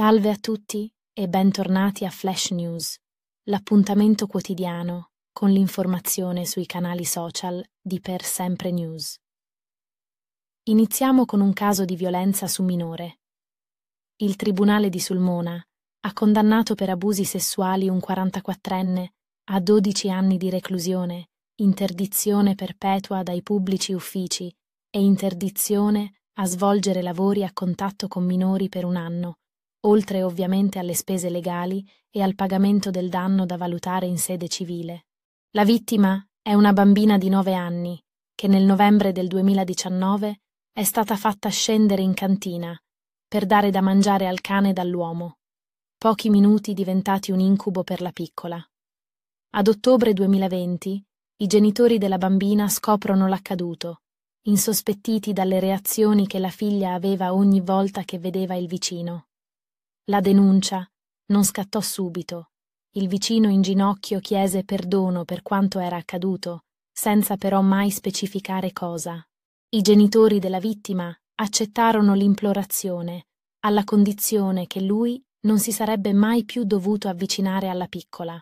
Salve a tutti e bentornati a Flash News, l'appuntamento quotidiano con l'informazione sui canali social di Per Sempre News. Iniziamo con un caso di violenza su minore. Il Tribunale di Sulmona ha condannato per abusi sessuali un 44enne a 12 anni di reclusione, interdizione perpetua dai pubblici uffici e interdizione a svolgere lavori a contatto con minori per un anno oltre ovviamente alle spese legali e al pagamento del danno da valutare in sede civile. La vittima è una bambina di 9 anni che nel novembre del 2019 è stata fatta scendere in cantina per dare da mangiare al cane dall'uomo, pochi minuti diventati un incubo per la piccola. Ad ottobre 2020 i genitori della bambina scoprono l'accaduto, insospettiti dalle reazioni che la figlia aveva ogni volta che vedeva il vicino. La denuncia non scattò subito. Il vicino in ginocchio chiese perdono per quanto era accaduto, senza però mai specificare cosa. I genitori della vittima accettarono l'implorazione, alla condizione che lui non si sarebbe mai più dovuto avvicinare alla piccola.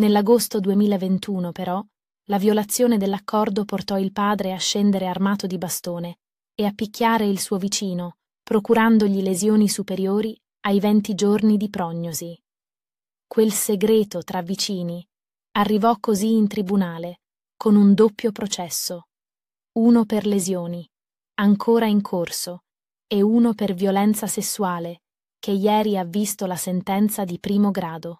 Nell'agosto 2021, però, la violazione dell'accordo portò il padre a scendere armato di bastone e a picchiare il suo vicino, procurandogli lesioni superiori ai venti giorni di prognosi. Quel segreto tra vicini arrivò così in tribunale, con un doppio processo, uno per lesioni, ancora in corso, e uno per violenza sessuale, che ieri ha visto la sentenza di primo grado.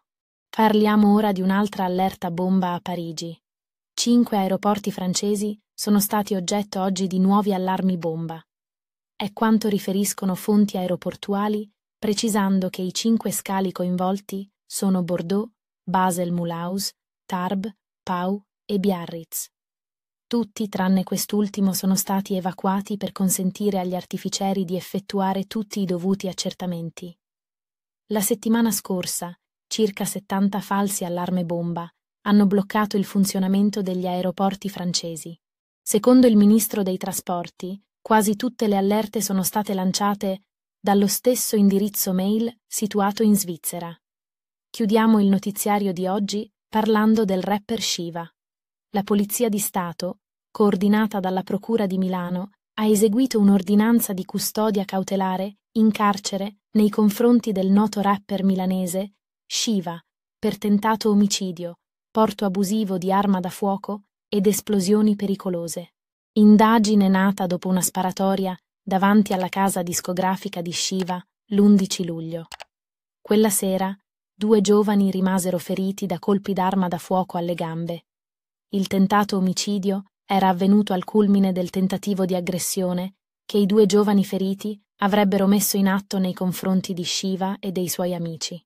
Parliamo ora di un'altra allerta bomba a Parigi. Cinque aeroporti francesi sono stati oggetto oggi di nuovi allarmi bomba. È quanto riferiscono fonti aeroportuali, precisando che i cinque scali coinvolti sono Bordeaux, basel mulhouse Tarbes, Pau e Biarritz. Tutti, tranne quest'ultimo, sono stati evacuati per consentire agli artificieri di effettuare tutti i dovuti accertamenti. La settimana scorsa, circa 70 falsi allarme bomba hanno bloccato il funzionamento degli aeroporti francesi. Secondo il ministro dei trasporti, Quasi tutte le allerte sono state lanciate dallo stesso indirizzo mail situato in Svizzera. Chiudiamo il notiziario di oggi parlando del rapper Shiva. La Polizia di Stato, coordinata dalla Procura di Milano, ha eseguito un'ordinanza di custodia cautelare in carcere nei confronti del noto rapper milanese Shiva per tentato omicidio, porto abusivo di arma da fuoco ed esplosioni pericolose. Indagine nata dopo una sparatoria davanti alla casa discografica di Shiva l'11 luglio. Quella sera due giovani rimasero feriti da colpi d'arma da fuoco alle gambe. Il tentato omicidio era avvenuto al culmine del tentativo di aggressione che i due giovani feriti avrebbero messo in atto nei confronti di Shiva e dei suoi amici.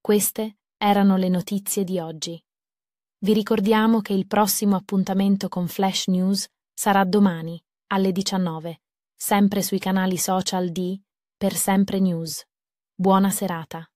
Queste erano le notizie di oggi. Vi ricordiamo che il prossimo appuntamento con Flash News sarà domani, alle 19, sempre sui canali social di Per Sempre News. Buona serata.